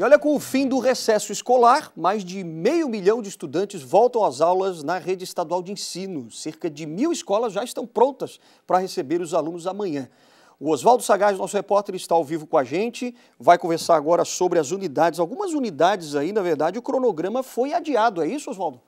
E olha, com o fim do recesso escolar, mais de meio milhão de estudantes voltam às aulas na rede estadual de ensino. Cerca de mil escolas já estão prontas para receber os alunos amanhã. O Oswaldo Sagaz, nosso repórter, está ao vivo com a gente, vai conversar agora sobre as unidades. Algumas unidades aí, na verdade, o cronograma foi adiado, é isso, Oswaldo?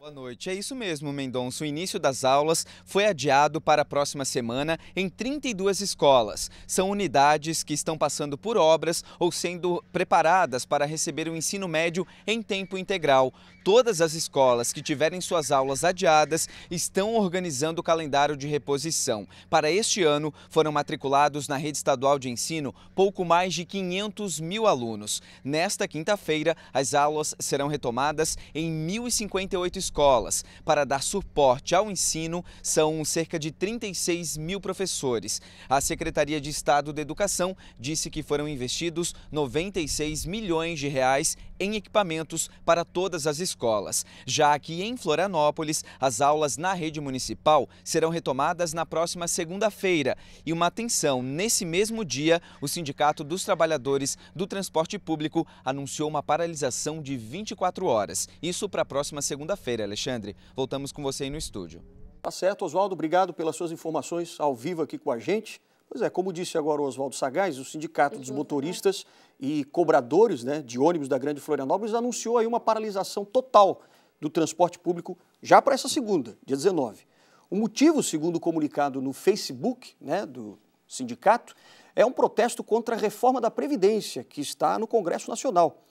Boa noite. É isso mesmo, Mendonça. O início das aulas foi adiado para a próxima semana em 32 escolas. São unidades que estão passando por obras ou sendo preparadas para receber o ensino médio em tempo integral. Todas as escolas que tiverem suas aulas adiadas estão organizando o calendário de reposição. Para este ano, foram matriculados na rede estadual de ensino pouco mais de 500 mil alunos. Nesta quinta-feira, as aulas serão retomadas em 1.058 escolas escolas. Para dar suporte ao ensino, são cerca de 36 mil professores. A Secretaria de Estado da Educação disse que foram investidos 96 milhões de reais em equipamentos para todas as escolas, já aqui em Florianópolis as aulas na rede municipal serão retomadas na próxima segunda-feira e uma atenção nesse mesmo dia, o Sindicato dos Trabalhadores do Transporte Público anunciou uma paralisação de 24 horas. Isso para a próxima segunda-feira, Alexandre. Voltamos com você aí no estúdio. Tá certo, Oswaldo. Obrigado pelas suas informações ao vivo aqui com a gente. Pois é, como disse agora o Oswaldo Sagaz, o Sindicato dos Motoristas e Cobradores né, de ônibus da Grande Florianópolis anunciou aí uma paralisação total do transporte público já para essa segunda, dia 19. O motivo, segundo o comunicado no Facebook né, do sindicato, é um protesto contra a reforma da Previdência, que está no Congresso Nacional.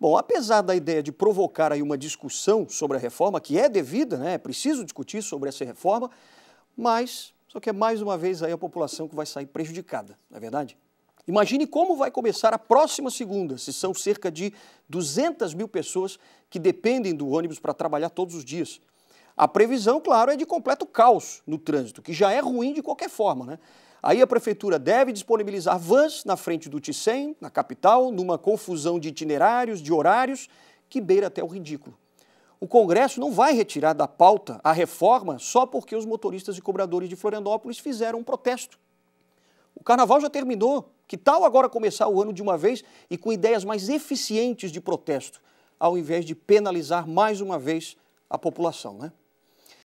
Bom, apesar da ideia de provocar aí uma discussão sobre a reforma, que é devida, né, é preciso discutir sobre essa reforma, mas só que é mais uma vez aí a população que vai sair prejudicada, não é verdade? Imagine como vai começar a próxima segunda, se são cerca de 200 mil pessoas que dependem do ônibus para trabalhar todos os dias. A previsão, claro, é de completo caos no trânsito, que já é ruim de qualquer forma, né? Aí a prefeitura deve disponibilizar vans na frente do Ticem, na capital, numa confusão de itinerários, de horários, que beira até o ridículo o Congresso não vai retirar da pauta a reforma só porque os motoristas e cobradores de Florianópolis fizeram um protesto. O carnaval já terminou. Que tal agora começar o ano de uma vez e com ideias mais eficientes de protesto, ao invés de penalizar mais uma vez a população, né?